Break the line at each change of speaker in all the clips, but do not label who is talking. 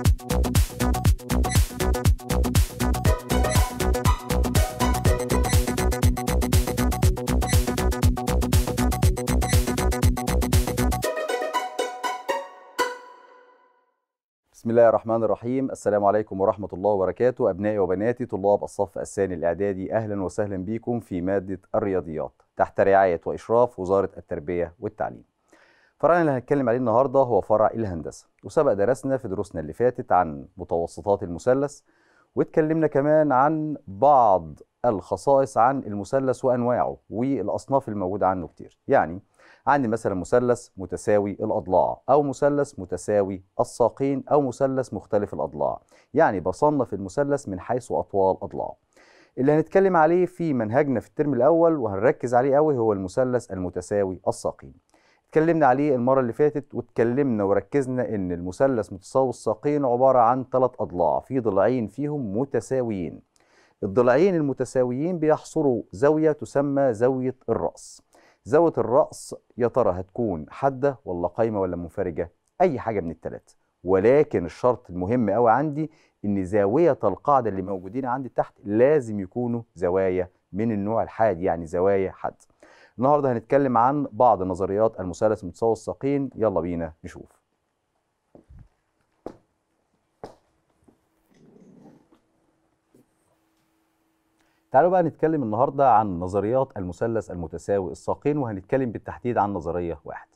بسم الله الرحمن الرحيم السلام عليكم ورحمة الله وبركاته أبنائي وبناتي طلاب الصف الثاني الإعدادي أهلا وسهلا بكم في مادة الرياضيات تحت رعاية وإشراف وزارة التربية والتعليم فرعنا اللي هنتكلم عليه النهارده هو فرع الهندسه وسبق درسنا في دروسنا اللي فاتت عن متوسطات المثلث واتكلمنا كمان عن بعض الخصائص عن المثلث وانواعه والاصناف الموجوده عنه كتير يعني عندي مثلا مثلث متساوي الاضلاع او مثلث متساوي الساقين او مثلث مختلف الاضلاع يعني بصنف المثلث من حيث اطوال اضلاعه اللي هنتكلم عليه في منهجنا في الترم الاول وهنركز عليه قوي هو المثلث المتساوي الساقين اتكلمنا عليه المرة اللي فاتت واتكلمنا وركزنا ان المثلث متساوي الساقين عبارة عن ثلاث اضلاع في ضلعين فيهم متساويين الضلعين المتساويين بيحصروا زاوية تسمى زاوية الرأس زاوية الرأس يا ترى هتكون حادة ولا قايمة ولا منفرجة أي حاجة من التلاتة ولكن الشرط المهم قوي عندي ان زاوية القاعدة اللي موجودين عندي تحت لازم يكونوا زوايا من النوع الحاد يعني زوايا حاده النهارده هنتكلم عن بعض نظريات المثلث المتساوي الساقين يلا بينا نشوف تعالوا بقى نتكلم النهارده عن نظريات المثلث المتساوي الساقين وهنتكلم بالتحديد عن نظريه واحده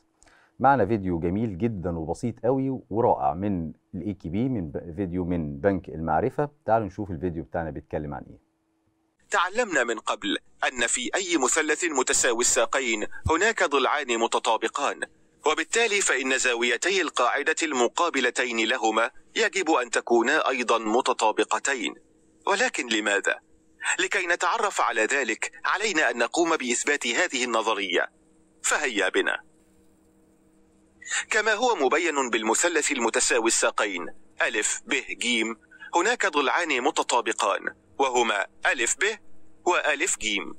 معنا فيديو جميل جدا وبسيط قوي ورائع من الاي كي بي من فيديو من بنك المعرفه تعالوا نشوف الفيديو بتاعنا بيتكلم عن ايه
تعلمنا من قبل أن في أي مثلث متساوي الساقين هناك ضلعان متطابقان وبالتالي فإن زاويتي القاعدة المقابلتين لهما يجب أن تكونا أيضا متطابقتين ولكن لماذا؟ لكي نتعرف على ذلك علينا أن نقوم بإثبات هذه النظرية فهيا بنا كما هو مبين بالمثلث المتساوي الساقين ألف ب ج هناك ضلعان متطابقان وهما ألف ب وألف جيم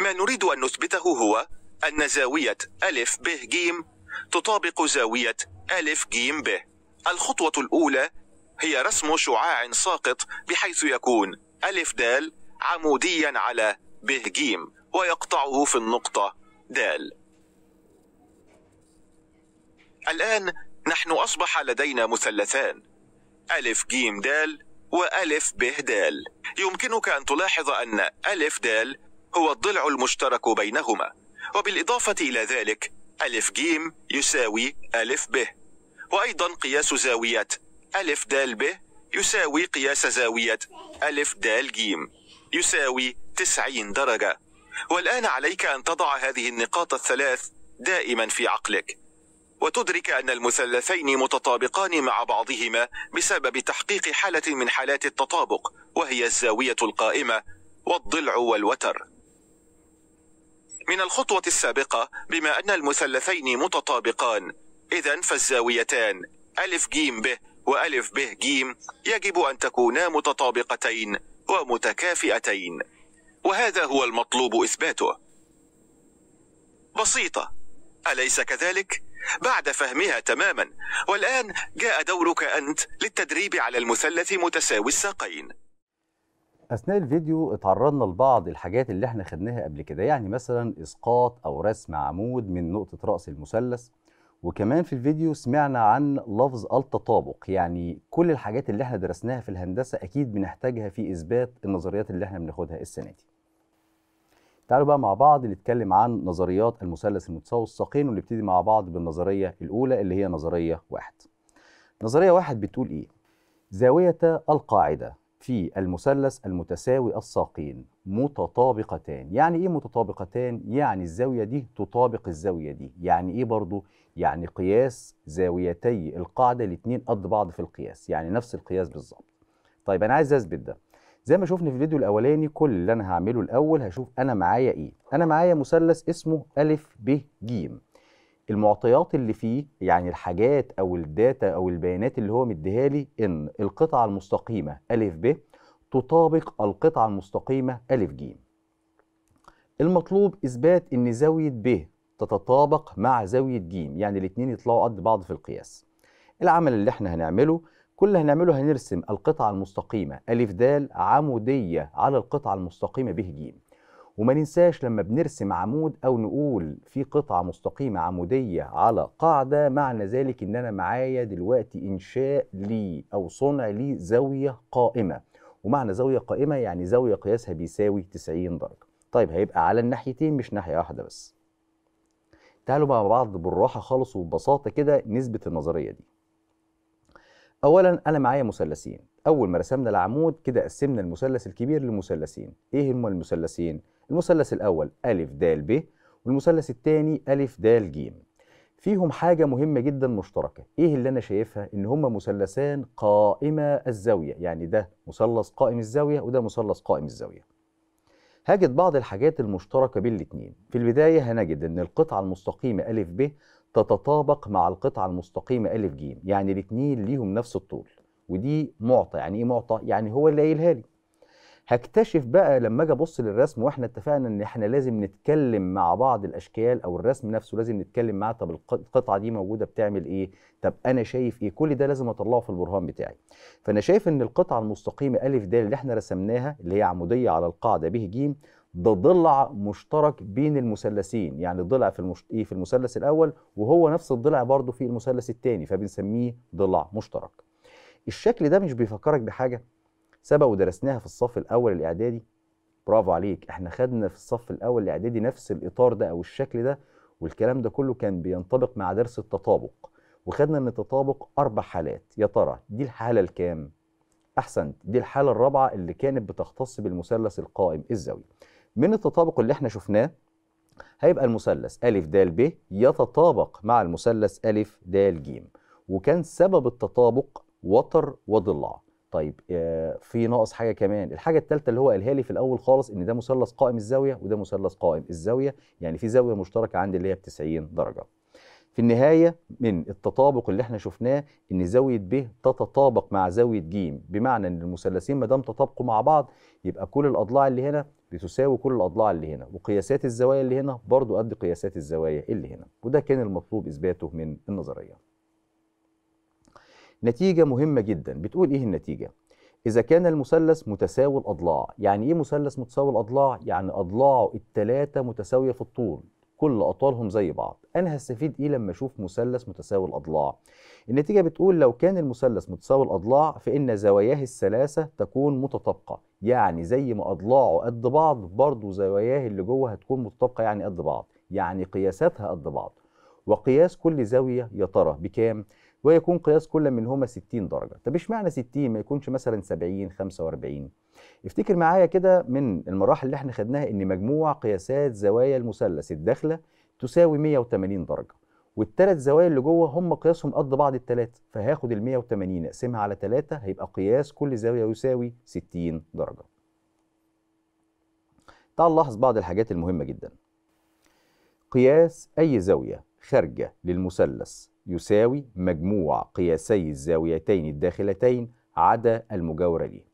ما نريد أن نثبته هو أن زاوية ألف ب جيم تطابق زاوية ألف جيم ب الخطوة الأولى هي رسم شعاع ساقط بحيث يكون ألف دال عموديا على ب جيم ويقطعه في النقطة دال الآن نحن أصبح لدينا مثلثان ألف جيم دال وألف به دال يمكنك أن تلاحظ أن ألف دال هو الضلع المشترك بينهما وبالإضافة إلى ذلك ألف جيم يساوي ألف به وأيضا قياس زاوية ألف دال به يساوي قياس زاوية ألف دال جيم يساوي 90 درجة والآن عليك أن تضع هذه النقاط الثلاث دائما في عقلك وتدرك أن المثلثين متطابقان مع بعضهما بسبب تحقيق حالة من حالات التطابق وهي الزاوية القائمة والضلع والوتر من الخطوة السابقة بما أن المثلثين متطابقان إذا فالزاويتان ألف جيم به وألف به جيم يجب أن تكونا متطابقتين ومتكافئتين وهذا هو المطلوب إثباته بسيطة أليس كذلك؟ بعد فهمها تماما والآن جاء دورك أنت للتدريب على المثلث متساوي الساقين
أثناء الفيديو اتعرضنا لبعض الحاجات اللي احنا خدناها قبل كده يعني مثلا إسقاط أو رسم عمود من نقطة رأس المثلث وكمان في الفيديو سمعنا عن لفظ التطابق يعني كل الحاجات اللي احنا درسناها في الهندسة أكيد بنحتاجها في إثبات النظريات اللي احنا بناخدها السنة دي تعالوا بقى مع بعض نتكلم عن نظريات المثلث المتساوي الساقين ونبتدي مع بعض بالنظريه الاولى اللي هي نظريه واحد. نظريه واحد بتقول ايه؟ زاويه القاعده في المثلث المتساوي الساقين متطابقتان، يعني ايه متطابقتان؟ يعني الزاويه دي تطابق الزاويه دي، يعني ايه برضو؟ يعني قياس زاويتي القاعده الاثنين قد بعض في القياس، يعني نفس القياس بالظبط. طيب انا عايز اثبت ده. زي ما شفنا في الفيديو الاولاني كل اللي انا هعمله الاول هشوف انا معايا ايه انا معايا مثلث اسمه الف ب ج المعطيات اللي فيه يعني الحاجات او الداتا او البيانات اللي هو مديها لي ان القطعه المستقيمه الف ب تطابق القطعه المستقيمه الف ج المطلوب اثبات ان زاويه ب تتطابق مع زاويه ج يعني الاثنين يطلعوا قد بعض في القياس العمل اللي احنا هنعمله كل اللي هنعمله هنرسم القطعة المستقيمة ألف د عمودية على القطعة المستقيمة به ج وما ننساش لما بنرسم عمود أو نقول في قطعة مستقيمة عمودية على قاعدة معنى ذلك إن أنا معايا دلوقتي إنشاء لي أو صنع لي زاوية قائمة ومعنى زاوية قائمة يعني زاوية قياسها بيساوي 90 درجة طيب هيبقى على الناحيتين مش ناحية واحدة بس تعالوا مع بعض بالراحة خالص وببساطة كده نثبت النظرية دي اولا انا معايا مثلثين اول ما رسمنا العمود كده قسمنا المثلث الكبير لمثلثين ايه هم المثلثين المثلث الاول ا د ب والمثلث الثاني ا د ج فيهم حاجه مهمه جدا مشتركه ايه اللي انا شايفها ان هم مثلثان قائمه الزاويه يعني ده مثلث قائم الزاويه وده مثلث قائم الزاويه هجد بعض الحاجات المشتركه بين الاثنين في البدايه هنجد ان القطعه المستقيمه ا ب تتطابق مع القطعة المستقيمة ألف جيم يعني الاثنين ليهم نفس الطول ودي معطى يعني إيه معطى؟ يعني هو اللي قايلها لي هكتشف بقى لما أجي أبص للرسم وإحنا اتفقنا إن إحنا لازم نتكلم مع بعض الأشكال أو الرسم نفسه لازم نتكلم معاه طب القطعة دي موجودة بتعمل إيه؟ طب أنا شايف إيه؟ كل ده لازم أطلعه في البرهان بتاعي. فأنا شايف إن القطعة المستقيمة أ د اللي إحنا رسمناها اللي هي عمودية على القاعدة ب ج ده ضلع مشترك بين المثلثين يعني ضلع في المش... إيه، في المثلث الاول وهو نفس الضلع برضه في المثلث الثاني فبنسميه ضلع مشترك الشكل ده مش بيفكرك بحاجه سبق ودرسناها في الصف الاول الاعدادي برافو عليك احنا خدنا في الصف الاول الاعدادي نفس الاطار ده او الشكل ده والكلام ده كله كان بينطبق مع درس التطابق وخدنا ان التطابق اربع حالات يا ترى دي الحاله الكام احسنت دي الحاله الرابعه اللي كانت بتختص بالمثلث القائم الزاويه من التطابق اللي احنا شفناه هيبقى المثلث أ د ب يتطابق مع المثلث أ د ج وكان سبب التطابق وتر وضلع طيب آه، في ناقص حاجه كمان الحاجه الثالثه اللي هو قالها لي في الاول خالص ان ده مثلث قائم الزاويه وده مثلث قائم الزاويه يعني في زاويه مشتركه عندي اللي هي ب 90 درجه في النهايه من التطابق اللي احنا شفناه ان زاويه ب تتطابق مع زاويه ج بمعنى ان المثلثين ما دام تطابقوا مع بعض يبقى كل الاضلاع اللي هنا بتساوي كل الاضلاع اللي هنا وقياسات الزوايا اللي هنا برضو قد قياسات الزوايا اللي هنا وده كان المطلوب اثباته من النظريه نتيجه مهمه جدا بتقول ايه النتيجه إذا كان المثلث متساوي الأضلاع، يعني إيه مثلث متساوي الأضلاع؟ يعني أضلاعه التلاتة متساوية في الطول، كل أطوالهم زي بعض أنا هستفيد إيه لما أشوف مثلث متساوي الأضلاع النتيجة بتقول لو كان المثلث متساوي الأضلاع فإن زواياه الثلاثة تكون متطابقة يعني زي ما أضلاعه قد بعض برضه زواياه اللي جوه هتكون متطابقة يعني قد بعض يعني قياساتها قد بعض وقياس كل زاوية يا ترى بكام؟ ويكون قياس كل منهما 60 درجه طب اشمعنى 60 ما يكونش مثلا 70 45 افتكر معايا كده من المراحل اللي احنا خدناها ان مجموع قياسات زوايا المثلث الداخله تساوي 180 درجه والثلاث زوايا اللي جوه هم قياسهم قد بعض الثلاث فهاخد ال 180 اقسمها على 3 هيبقى قياس كل زاويه يساوي 60 درجه تعال نلاحظ بعض الحاجات المهمه جدا قياس اي زاويه خارجه للمثلث يساوي مجموع قياسي الزاويتين الداخلتين عدا المجاورة ليه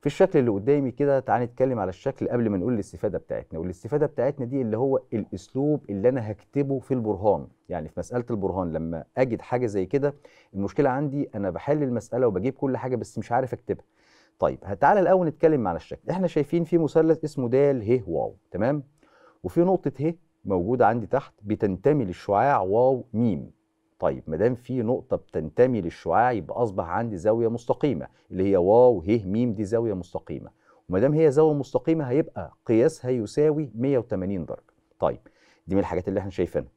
في الشكل اللي قدامي كده تعالى نتكلم على الشكل قبل ما نقول الاستفادة بتاعتنا والاستفادة بتاعتنا دي اللي هو الأسلوب اللي أنا هكتبه في البرهان يعني في مسألة البرهان لما أجد حاجة زي كده المشكلة عندي أنا بحل المسألة وبجيب كل حاجة بس مش عارف أكتبها طيب تعالى الأول نتكلم على الشكل احنا شايفين في مثلث اسمه د ه واو تمام وفي نقطة ه موجودة عندي تحت بتنتمي للشعاع واو ميم طيب ما دام في نقطه بتنتمي للشعاع يبقى اصبح عندي زاويه مستقيمه اللي هي واو ه م دي زاويه مستقيمه وما دام هي زاويه مستقيمه هيبقى قياسها يساوي 180 درجه طيب دي من الحاجات اللي احنا شايفينها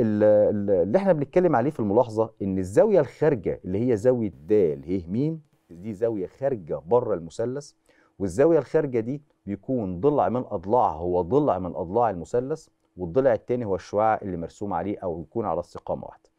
اللي احنا بنتكلم عليه في الملاحظه ان الزاويه الخارجه اللي هي زاويه د ه م دي زاويه خارجه بره المثلث والزاويه الخارجه دي بيكون ضلع من اضلاعها هو ضلع من اضلاع المثلث والضلع الثاني هو الشعاع اللي مرسوم عليه او يكون على استقامه واحده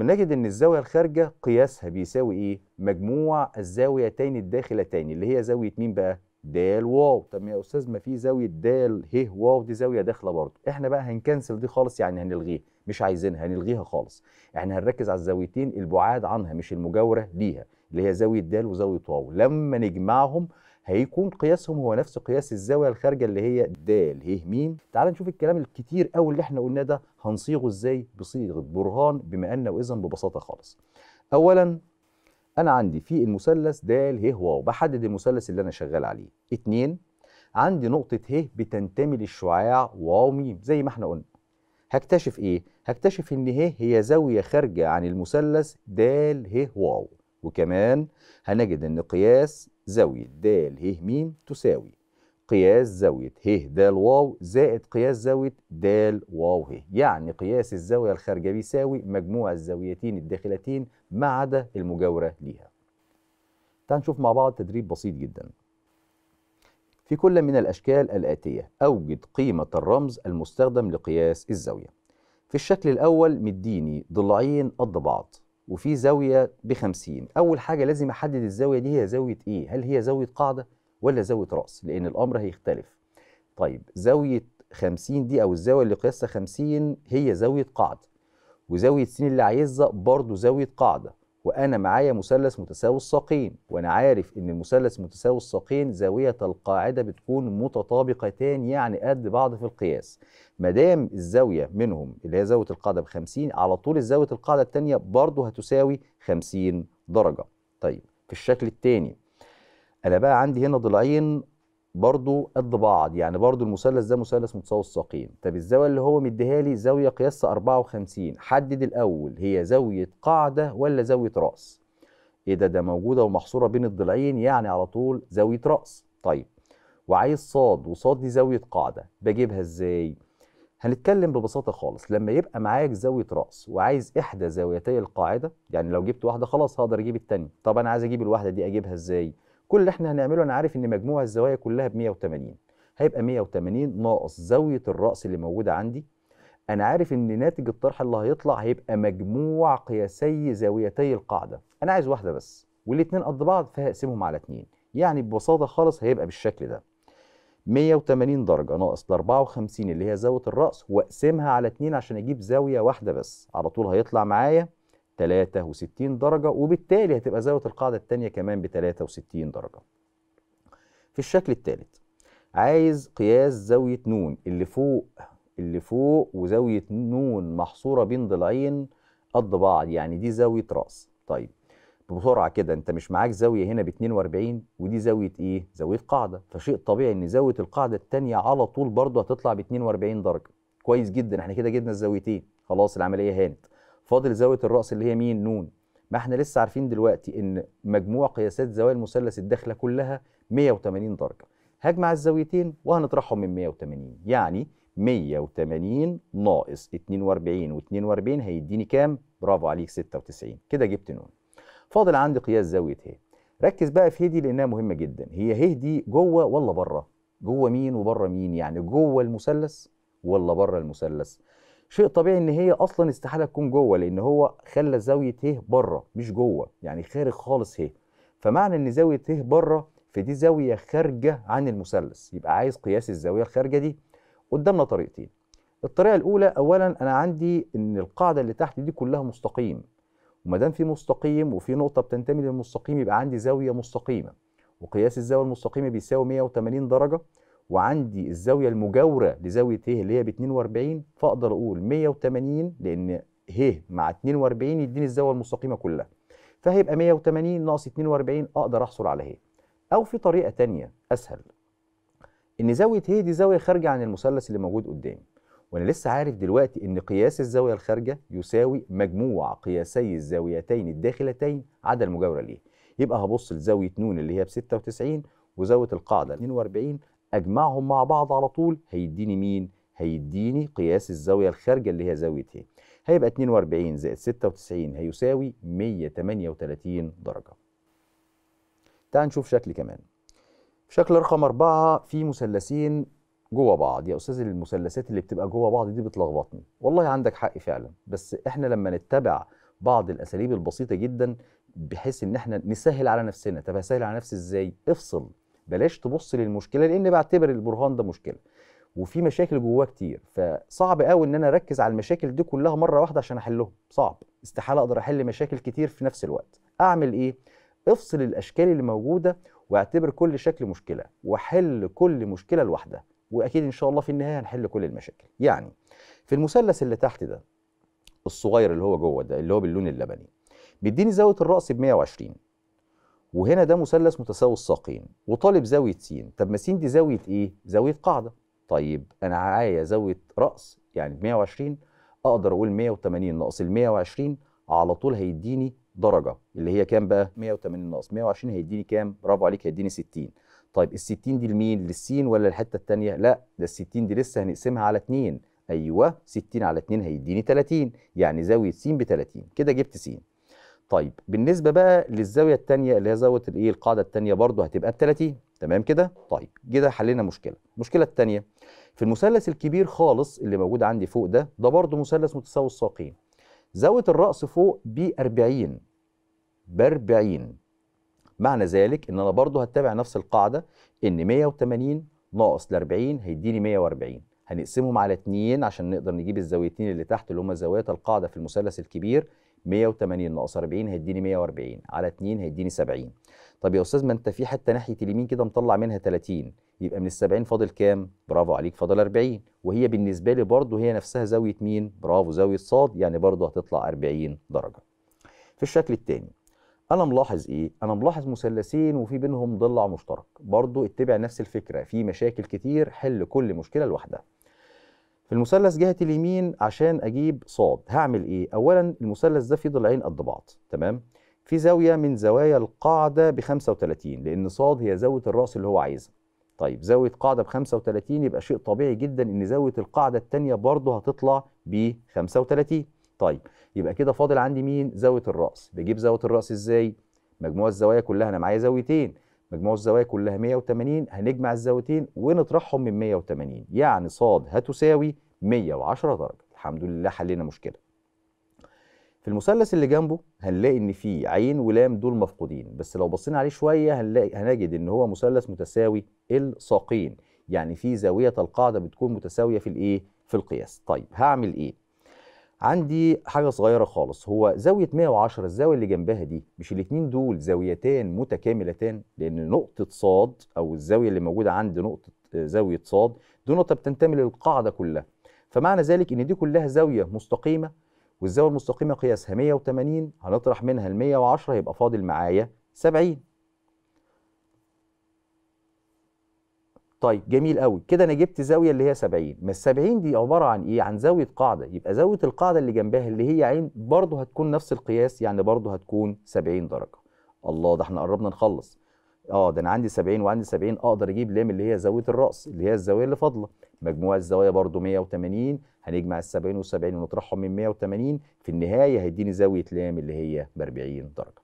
بنجد ان الزاويه الخارجه قياسها بيساوي ايه مجموع الزاويتين الداخلتين اللي هي زاويه مين بقى د واو طب يا استاذ ما في زاويه د ه واو دي زاويه داخله برضه احنا بقى هنكنسل دي خالص يعني هنلغيها مش عايزينها هنلغيها خالص احنا هنركز على الزاويتين البعاد عنها مش المجاوره ليها اللي هي زاويه د وزاويه واو لما نجمعهم هيكون قياسهم هو نفس قياس الزاويه الخارجه اللي هي د ه م تعال نشوف الكلام الكتير قوي اللي احنا قلناه ده هنصيغه ازاي بصيغه برهان بما ان واذا ببساطه خالص اولا انا عندي في المثلث د ه واو بحدد المثلث اللي انا شغال عليه اتنين عندي نقطه ه بتنتمي للشعاع واو م زي ما احنا قلنا هكتشف ايه هكتشف ان ه هي زاويه خارجه عن المثلث د ه واو وكمان هنجد ان قياس زاوية د ه م تساوي قياس زاوية ه د واو زائد قياس زاوية د واو ه يعني قياس الزاوية الخارجة بيساوي مجموع الزاويتين الداخلتين ما عدا المجاورة ليها تعال نشوف مع بعض تدريب بسيط جدا في كل من الأشكال الآتية أوجد قيمة الرمز المستخدم لقياس الزاوية في الشكل الأول مديني ضلعين قد بعض وفي زاويه ب 50 اول حاجه لازم احدد الزاويه دي هي زاويه ايه هل هي زاويه قاعده ولا زاويه راس لان الامر هيختلف طيب زاويه 50 دي او الزاويه اللي قياسها 50 هي زاويه قاعده وزاويه س اللي عايزها برضه زاويه قاعده وانا معايا مثلث متساوي الساقين وانا عارف ان المثلث متساوي الساقين زاويه القاعده بتكون متطابقتان يعني قد بعض في القياس ما دام الزاويه منهم اللي هي زاويه القاعده ب 50 على طول زاويه القاعده الثانيه برضه هتساوي 50 درجه طيب في الشكل الثاني انا بقى عندي هنا ضلعين برضو قد بعض يعني برضو المثلث ده مثلث متساوي الساقين طب الزاويه اللي هو مديها لي زاويه قياس 54 حدد الاول هي زاويه قاعده ولا زاويه راس ايه ده ده موجوده ومحصوره بين الضلعين يعني على طول زاويه راس طيب وعايز صاد وصاد دي زاويه قاعده بجيبها ازاي هنتكلم ببساطه خالص لما يبقى معاك زاويه راس وعايز احدى زاويتي القاعده يعني لو جبت واحده خلاص هقدر اجيب الثانيه طب انا عايز اجيب الواحده دي اجيبها ازاي كل اللي احنا هنعمله انا عارف ان مجموع الزوايا كلها ب 180 هيبقى 180 ناقص زاويه الراس اللي موجوده عندي انا عارف ان ناتج الطرح اللي هيطلع هيبقى مجموع قياسي زاويتي القاعده انا عايز واحده بس والاثنين قد بعض فهقسمهم على اثنين يعني ببساطه خالص هيبقى بالشكل ده 180 درجه ناقص 54 اللي هي زاويه الراس واقسمها على اثنين عشان اجيب زاويه واحده بس على طول هيطلع معايا 63 درجة وبالتالي هتبقى زاوية القاعدة الثانية كمان ب 63 درجة. في الشكل الثالث عايز قياس زاوية نون اللي فوق اللي فوق وزاوية نون محصورة بين ضلعين قد بعض يعني دي زاوية رأس. طيب بسرعة كده أنت مش معاك زاوية هنا ب 42 ودي زاوية إيه؟ زاوية قاعدة فشيء طبيعي إن زاوية القاعدة الثانية على طول برضه هتطلع ب 42 درجة. كويس جدا احنا كده جبنا الزاويتين خلاص العملية هانت. فاضل زاويه الراس اللي هي مين نون ما احنا لسه عارفين دلوقتي ان مجموع قياسات زوايا المثلث الداخله كلها 180 درجه هجمع الزاويتين وهنطرحهم من 180 يعني 180 ناقص 42 و42 هيديني كام برافو عليك 96 كده جبت نون فاضل عندي قياس زاويه ه ركز بقى في هدي لانها مهمه جدا هي ه دي جوه ولا بره جوه مين وبره مين يعني جوه المثلث ولا بره المثلث شيء طبيعي ان هي اصلا استحاله تكون جوه لان هو خلى زاويه ه بره مش جوه يعني خارج خالص ه فمعنى ان زاويه ه بره فدي زاويه خارجه عن المثلث يبقى عايز قياس الزاويه الخارجه دي قدامنا طريقتين الطريقه الاولى اولا انا عندي ان القاعده اللي تحت دي كلها مستقيم وما دام في مستقيم وفي نقطه بتنتمي للمستقيم يبقى عندي زاويه مستقيمه وقياس الزاويه المستقيمه بيساوي 180 درجه وعندي الزاويه المجاوره لزاويه ه اللي هي ب 42 فاقدر اقول 180 لان ه مع 42 يديني الزاويه المستقيمه كلها فهيبقى 180 ناقص 42 اقدر احصل على ه او في طريقه ثانيه اسهل ان زاويه ه دي زاويه خارجه عن المثلث اللي موجود قدامي وانا لسه عارف دلوقتي ان قياس الزاويه الخارجه يساوي مجموع قياسي الزاويتين الداخلتين عدا المجاوره ليه يبقى هبص لزاويه ن اللي هي ب 96 وزاويه القاعده 42 اجمعهم مع بعض على طول هيديني مين هيديني قياس الزاويه الخارجه اللي هي زاويه ايه هيبقى 42 زائد 96 هيساوي 138 درجه تعال نشوف شكل كمان شكل رقم أربعة في مثلثين جوه بعض يا استاذ المثلثات اللي بتبقى جوه بعض دي بتلخبطني والله عندك حق فعلا بس احنا لما نتبع بعض الاساليب البسيطه جدا بحيث ان احنا نسهل على نفسنا طب هسهل على نفسي ازاي افصل بلاش تبص للمشكله لان بعتبر البرهان ده مشكله وفي مشاكل جواه كتير فصعب قوي ان انا اركز على المشاكل دي كلها مره واحده عشان احلهم صعب استحاله اقدر احل مشاكل كتير في نفس الوقت اعمل ايه افصل الاشكال اللي موجوده واعتبر كل شكل مشكله واحل كل مشكله لوحدها واكيد ان شاء الله في النهايه هنحل كل المشاكل يعني في المثلث اللي تحت ده الصغير اللي هو جوه ده اللي هو باللون اللبني بيديني زاويه الراس ب 120 وهنا ده مثلث متساوي الساقين وطالب زاويه س طب ما س دي زاويه ايه زاويه قاعده طيب انا معايا زاويه راس يعني 120 اقدر اقول 180 ناقص ال 120 على طول هيديني درجه اللي هي كام بقى 180 ناقص 120 هيديني كام برافو عليك هيديني 60 طيب ال 60 دي لمين للسين ولا الحته الثانيه لا ده ال 60 دي لسه هنقسمها على 2 ايوه 60 على 2 هيديني 30 يعني زاويه س ب 30 كده جبت س طيب بالنسبه بقى للزاويه الثانيه اللي هي زاويه الايه القاعده الثانيه برضو هتبقى ب 30 تمام كده طيب كده حلينا مشكله المشكله الثانيه في المثلث الكبير خالص اللي موجود عندي فوق ده ده برضو مثلث متساوي الساقين زاويه الراس فوق ب 40 ب 40 معنى ذلك ان انا برضو هتبع نفس القاعده ان 180 ناقص ل 40 هيديني 140 هنقسمهم على 2 عشان نقدر نجيب الزاويتين اللي تحت اللي هما زاويات القاعده في المثلث الكبير 180 ناقص 40 هيديني 140 على 2 هيديني 70 طب يا استاذ ما انت في حته ناحيه اليمين كده مطلع منها 30 يبقى من ال 70 فاضل كام؟ برافو عليك فاضل 40 وهي بالنسبه لي برضه هي نفسها زاويه مين؟ برافو زاويه صاد يعني برضه هتطلع 40 درجه. في الشكل الثاني انا ملاحظ ايه؟ انا ملاحظ مثلثين وفي بينهم ضلع مشترك برضه اتبع نفس الفكره في مشاكل كتير حل كل مشكله لوحدها. في المثلث جهه اليمين عشان اجيب صاد هعمل ايه اولا المثلث ده فيه ضلعين قد بعض تمام في زاويه من زوايا القاعده ب 35 لان صاد هي زاويه الراس اللي هو عايزها طيب زاويه قاعده ب 35 يبقى شيء طبيعي جدا ان زاويه القاعده الثانيه برضه هتطلع ب 35 طيب يبقى كده فاضل عندي مين زاويه الراس بجيب زاويه الراس ازاي مجموع الزوايا كلها انا معايا زاويتين مجموع الزوايا كلها 180 هنجمع الزاويتين ونطرحهم من 180 يعني ص هتساوي 110 درجة الحمد لله حلينا مشكلة في المثلث اللي جنبه هنلاقي ان في عين ولام دول مفقودين بس لو بصينا عليه شوية هنلاقي هنجد ان هو مثلث متساوي الساقين يعني في زاوية القاعدة بتكون متساوية في الايه في القياس طيب هعمل ايه عندي حاجة صغيرة خالص هو زاوية 110 الزاوية اللي جنبها دي مش الاثنين دول زاويتان متكاملتان لأن نقطة صاد أو الزاوية اللي موجودة عند نقطة آه، زاوية صاد دي نقطة بتنتمي للقاعدة كلها فمعنى ذلك إن دي كلها زاوية مستقيمة والزاوية المستقيمة قياسها 180 هنطرح منها ال 110 يبقى فاضل معايا 70 طيب جميل قوي كده انا جبت زاويه اللي هي 70 ما ال 70 دي عباره عن ايه عن زاويه قاعده يبقى زاويه القاعده اللي جنبها اللي هي عين برضه هتكون نفس القياس يعني برضه هتكون 70 درجه الله ده احنا قربنا نخلص اه ده انا عندي 70 وعندي 70 اقدر اجيب لام اللي هي زاويه الراس اللي هي الزاويه اللي فاضله مجموع الزوايا برضه 180 هنجمع ال 70 وال 70 ونطرحهم من 180 في النهايه هيديني زاويه لام اللي هي ب 40 درجه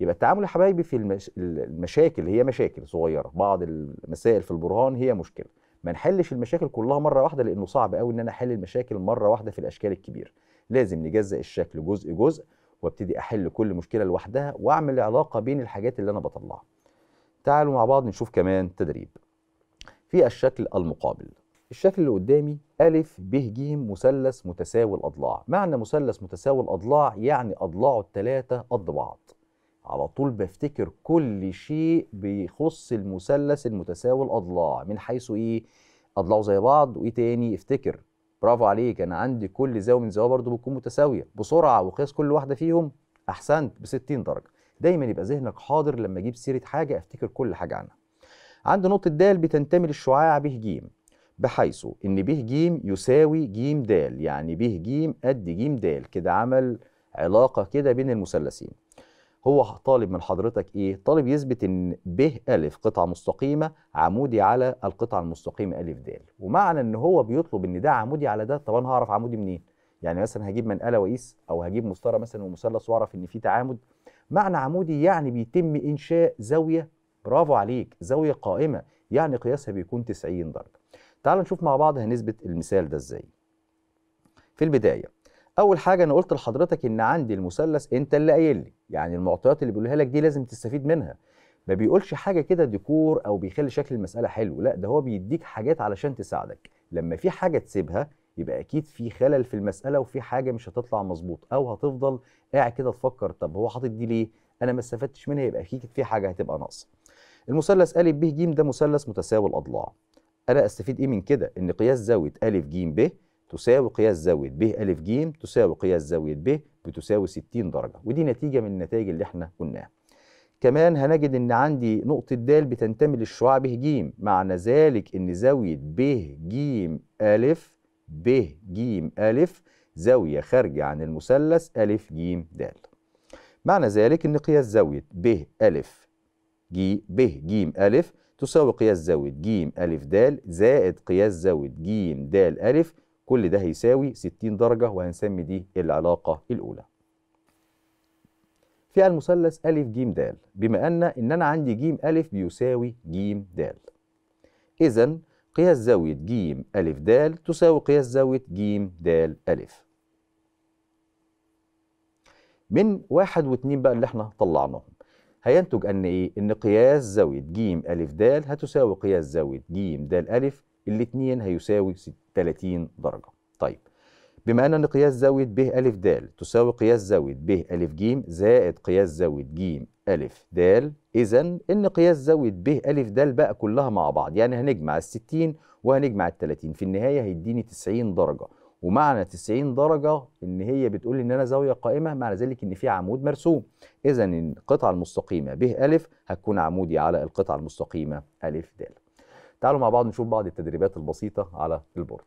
يبقى التعامل يا حبايبي في المشاكل هي مشاكل صغيره بعض المسائل في البرهان هي مشكله ما نحلش المشاكل كلها مره واحده لانه صعب قوي ان انا احل المشاكل مره واحده في الاشكال الكبيره لازم نجزأ الشكل جزء جزء وابتدي احل كل مشكله لوحدها واعمل علاقه بين الحاجات اللي انا بطلعها تعالوا مع بعض نشوف كمان تدريب في الشكل المقابل الشكل اللي قدامي أ ب ج مثلث متساوي الأضلاع معنى مثلث متساوي الأضلاع يعني أضلاعه الثلاثة قد بعض على طول بفتكر كل شيء بيخص المثلث المتساوي الاضلاع من حيث ايه اضلاعه زي بعض وايه تاني افتكر برافو عليك انا عندي كل زاويه من زوايا برضو بتكون متساويه بسرعه وقياس كل واحده فيهم احسنت ب 60 درجه دايما يبقى ذهنك حاضر لما اجيب سيره حاجه افتكر كل حاجه عنها عند نقطه د بتنتمي للشعاع ب ج بحيث ان ب ج يساوي ج د يعني ب ج قد ج د كده عمل علاقه كده بين المثلثين هو طالب من حضرتك ايه طالب يثبت ان ب الف قطعه مستقيمه عمودي على القطعه المستقيمه الف د ومعنى ان هو بيطلب ان ده عمودي على ده طب انا هعرف عمودي منين يعني مثلا هجيب منقله واقيس او هجيب مسطره مثلا ومثلث واعرف ان في تعامد معنى عمودي يعني بيتم انشاء زاويه برافو عليك زاويه قائمه يعني قياسها بيكون 90 درجه تعال نشوف مع بعض هنثبت المثال ده ازاي في البدايه اول حاجه انا قلت لحضرتك ان عندي المثلث انت اللي قايل لي يعني المعطيات اللي بيقولها لك دي لازم تستفيد منها ما بيقولش حاجه كده ديكور او بيخلي شكل المساله حلو لا ده هو بيديك حاجات علشان تساعدك لما في حاجه تسيبها يبقى اكيد في خلل في المساله وفي حاجه مش هتطلع مظبوط او هتفضل قاعد كده تفكر طب هو حاطط دي ليه انا ما استفدتش منها يبقى اكيد في حاجه هتبقى ناقصه المثلث ا ب ج ده مثلث متساوي الاضلاع انا استفيد ايه من كده ان قياس زاويه ا ج ب تساوي قياس زاوية ب ألف ج تساوي قياس زاوية ب بتساوي 60 درجة ودي نتيجة من النتائج اللي احنا قلناها كمان هنجد ان عندي نقطة د بتنتمي للشعاع ب ج معنى ذلك ان زاوية ب ج أ ب ج أ زاوية خارجة عن المثلث أ ج د معنى ذلك ان قياس زاوية ب أ ج ب ج أ تساوي قياس زاوية ج أ د زائد قياس زاوية ج د أ كل ده هيساوي 60 درجة وهنسمي دي العلاقة الأولى في المثلث أ ج د بما أن إن أنا عندي ج أ بيساوي ج د إذا قياس زاوية ج أ د تساوي قياس زاوية ج د أ من واحد واتنين بقى اللي احنا طلعناهم هينتج أن إيه؟ إن قياس زاوية ج أ د هتساوي قياس زاوية ج د أ الاثنين هيساوي 30 درجة طيب بما أن قياس زاوية ب ا د تساوي قياس زاوية ب ا ج زائد قياس زاوية ج ا د إذا إن قياس زاوية ب ا د بقى كلها مع بعض يعني هنجمع ال 60 وهنجمع ال 30 في النهاية هيديني 90 درجة ومعنى 90 درجة إن هي بتقول إن أنا زاوية قائمة معنى ذلك إن في عمود مرسوم إذا القطعة المستقيمة ب ا هتكون عمودي على القطعة المستقيمة ا د تعالوا مع بعض نشوف بعض التدريبات البسيطة على البورد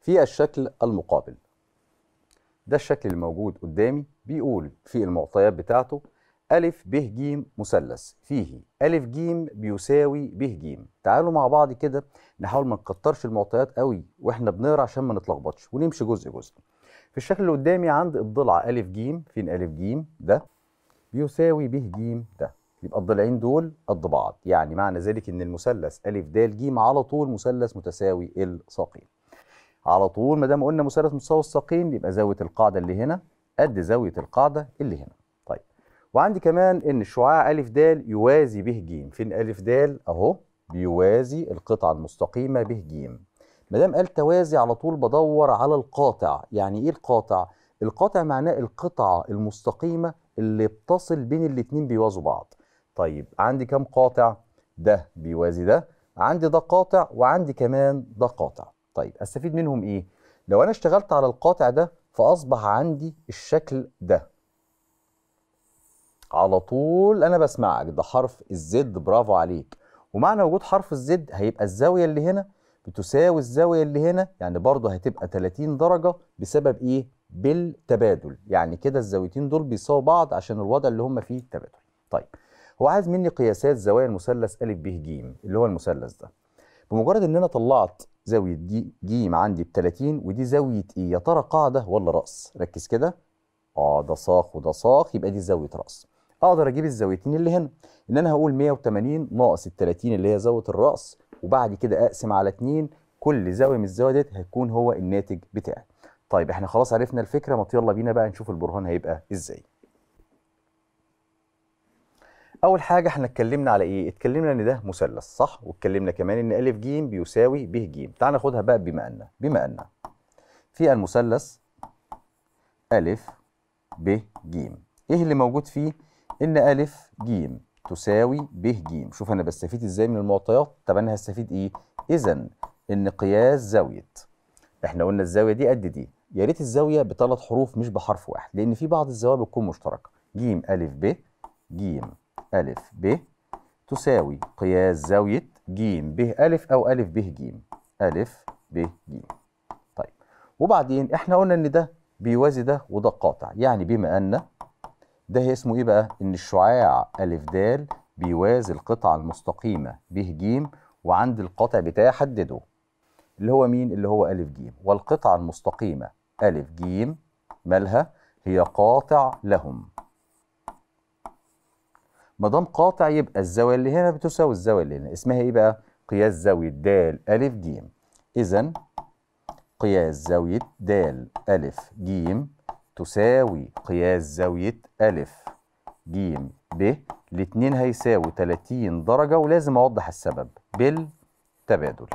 في الشكل المقابل ده الشكل اللي موجود قدامي بيقول في المعطيات بتاعته ألف ب ج مثلث فيه ألف ج بيساوي ب ج تعالوا مع بعض كده نحاول ما نكترش المعطيات قوي واحنا بنقرا عشان ما نتلخبطش ونمشي جزء جزء في الشكل اللي قدامي عند الضلع ألف ج فين ألف ج ده بيساوي ب ج ده يبقى الضلعين دول قد بعض يعني معنى ذلك ان المثلث أ د ج على طول مثلث متساوي الساقين على طول ما دام قلنا مثلث متساوي الساقين يبقى زاويه القاعده اللي هنا قد زاويه القاعده اللي هنا وعندي كمان ان الشعاع ا د يوازي به ج فين ا د اهو بيوازي القطعه المستقيمه به ج ما دام قال توازي على طول بدور على القاطع يعني ايه القاطع القاطع معناه القطعه المستقيمه اللي بتصل بين الاتنين بيوازوا بعض طيب عندي كم قاطع ده بيوازي ده عندي ده قاطع وعندي كمان ده قاطع طيب استفيد منهم ايه لو انا اشتغلت على القاطع ده فاصبح عندي الشكل ده على طول انا بسمعك ده حرف الزد برافو عليك ومعنى وجود حرف الزد هيبقى الزاويه اللي هنا بتساوي الزاويه اللي هنا يعني برضه هتبقى 30 درجه بسبب ايه بالتبادل يعني كده الزاويتين دول بيساووا بعض عشان الوضع اللي هم فيه تبادل طيب هو عايز مني قياسات زوايا المثلث ا ب ج اللي هو المثلث ده بمجرد ان انا طلعت زاويه دي ج عندي ب 30 ودي زاويه ايه يا ترى قاعده ولا راس ركز كده اه ده صاخ وده صاخ يبقى دي زاويه راس اقدر اجيب الزاويتين اللي هنا ان انا هقول 180 ناقص ال 30 اللي هي زاويه الراس وبعد كده اقسم على 2 كل زاويه من الزوايا ديت هيكون هو الناتج بتاعي طيب احنا خلاص عرفنا الفكره ما يلا بينا بقى نشوف البرهان هيبقى ازاي اول حاجه احنا اتكلمنا على ايه اتكلمنا ان ده مثلث صح واتكلمنا كمان ان ا ج بيساوي ب ج تعال ناخدها بقى بما ان بما ان في المثلث ا ب ج ايه اللي موجود فيه إن ألف ج تساوي ب ج شوف أنا بستفيد إزاي من المعطيات طب أنا هستفيد إيه؟ إذا إن قياس زاوية إحنا قلنا الزاوية دي قد دي يا ريت الزاوية بثلاث حروف مش بحرف واحد لأن في بعض الزوايا بتكون مشتركة ج أ ب ج أ ب تساوي قياس زاوية ج ب أ أو أ ب ج أ ب ج طيب وبعدين إحنا قلنا إن ده بيوازي ده وده قاطع يعني بما أن ده اسمه ايه بقى ان الشعاع ا د بيوازي القطعه المستقيمه ب ج وعند القاطع بتاعي حدده اللي هو مين اللي هو ا ج والقطعه المستقيمه ا ج مالها هي قاطع لهم ما دام قاطع يبقى الزاويه اللي هنا بتساوي الزاويه اللي هنا اسمها ايه بقى قياس زاويه د ا ج اذا قياس زاويه د ا ج تساوي قياس زاوية أ ج ب الاتنين هيساوي 30 درجة ولازم أوضح السبب بالتبادل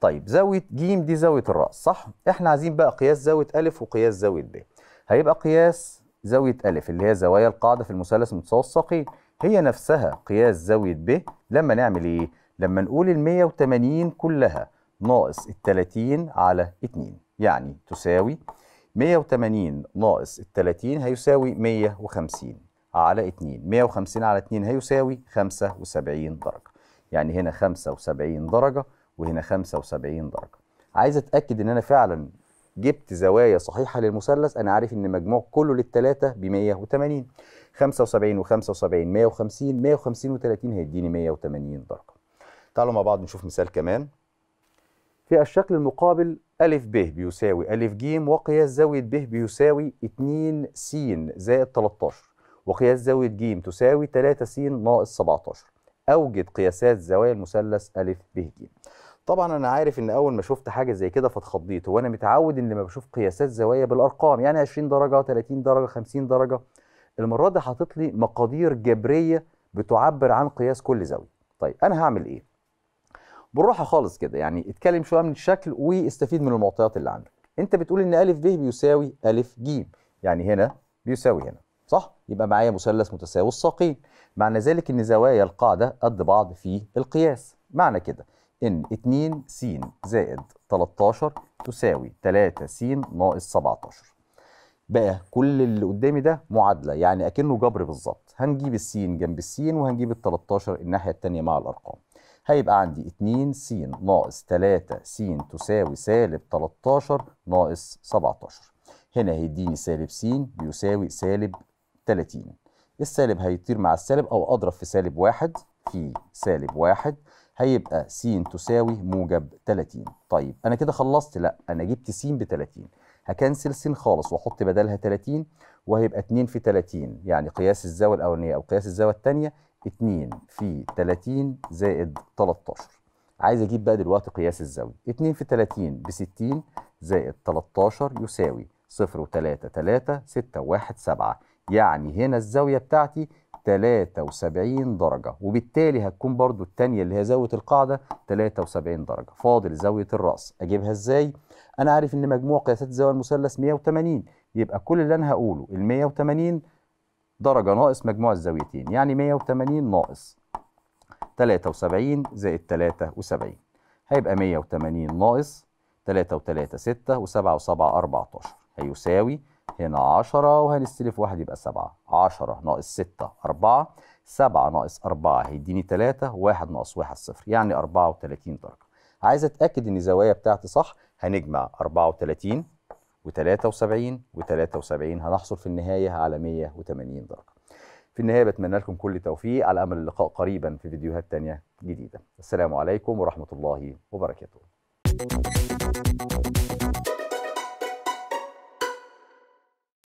طيب زاوية ج دي زاوية الرأس صح؟ احنا عايزين بقى قياس زاوية أ وقياس زاوية ب هيبقى قياس زاوية أ اللي هي زوايا القاعدة في المثلث المتوسقين هي نفسها قياس زاوية ب لما نعمل إيه؟ لما نقول ال 180 كلها ناقص ال 30 على 2 يعني تساوي 180 ناقص 30 هيساوي 150 على 2 150 على 2 هيساوي 75 درجة يعني هنا 75 درجة وهنا 75 درجة عايز اتأكد ان انا فعلا جبت زوايا صحيحة للمثلث أنا عارف إن مجموع كله للتلاتة ب 180 75 و75 150 150 و30 هيديني 180 درجة تعالوا مع بعض نشوف مثال كمان في الشكل المقابل ألف ب بيساوي ألف ج وقياس زاوية ب بيساوي 2 س زائد 13 وقياس زاوية ج تساوي 3 س ناقص 17 أوجد قياسات زوايا المثلث أ ب ج طبعا أنا عارف إن أول ما شفت حاجة زي كده فاتخضيت وأنا متعود إن لما بشوف قياسات زوايا بالأرقام يعني 20 درجة 30 درجة 50 درجة المرة دي حاطط لي مقادير جبرية بتعبر عن قياس كل زاوية طيب أنا هعمل إيه؟ بالراحه خالص كده يعني اتكلم شويه من الشكل واستفيد من المعطيات اللي عندك انت بتقول ان ا ب بيساوي ا ج يعني هنا بيساوي هنا صح يبقى معايا مثلث متساوي الساقين معنى ذلك ان زوايا القاعده قد بعض في القياس معنى كده ان 2 س زائد 13 تساوي 3 س ناقص 17 بقى كل اللي قدامي ده معادله يعني اكنه جبر بالظبط هنجيب السين جنب السين وهنجيب ال 13 الناحيه الثانيه مع الارقام هيبقى عندي 2 س ناقص 3 س تساوي سالب 13 ناقص 17 هنا هيديني سالب س بيساوي سالب 30 السالب هيطير مع السالب أو أضرب في سالب واحد في سالب واحد هيبقى س تساوي موجب 30 طيب أنا كده خلصت لا أنا جبت س ب 30 هكنسل س خالص واحط بدلها 30 وهيبقى 2 في 30 يعني قياس الزاويه الاولانيه او قياس الزاويه الثانيه 2 في 30 زائد 13 عايز اجيب بقى دلوقتي قياس الزاويه 2 في 30 ب 60 زائد 13 يساوي 0 و3 3 6 و1 7 يعني هنا الزاويه بتاعتي 73 درجة وبالتالي هتكون برضو التانية اللي هي زاوية القاعدة 73 درجة فاضل زاوية الرأس أجيبها إزاي؟ أنا عارف إن مجموع قياسات الزاوية المثلث 180 يبقى كل اللي أنا هقوله ال 180 درجة ناقص مجموع الزاويتين يعني 180 ناقص 73 زائد 73 هيبقى 180 ناقص 3 و3 6 و7 و7 14 هيساوي هنا 10 وهنستلف واحد يبقى 7 10 ناقص 6 4 7 ناقص 4 هيديني 3 1 ناقص 1 صفر يعني 34 درجة عايز اتأكد ان الزوايا بتاعتي صح هنجمع 34 و73 و73 هنحصل في النهاية على 180 درجة في النهاية بتمنى لكم كل توفيق على أمل اللقاء قريبا في فيديوهات تانية جديدة السلام عليكم ورحمة الله وبركاته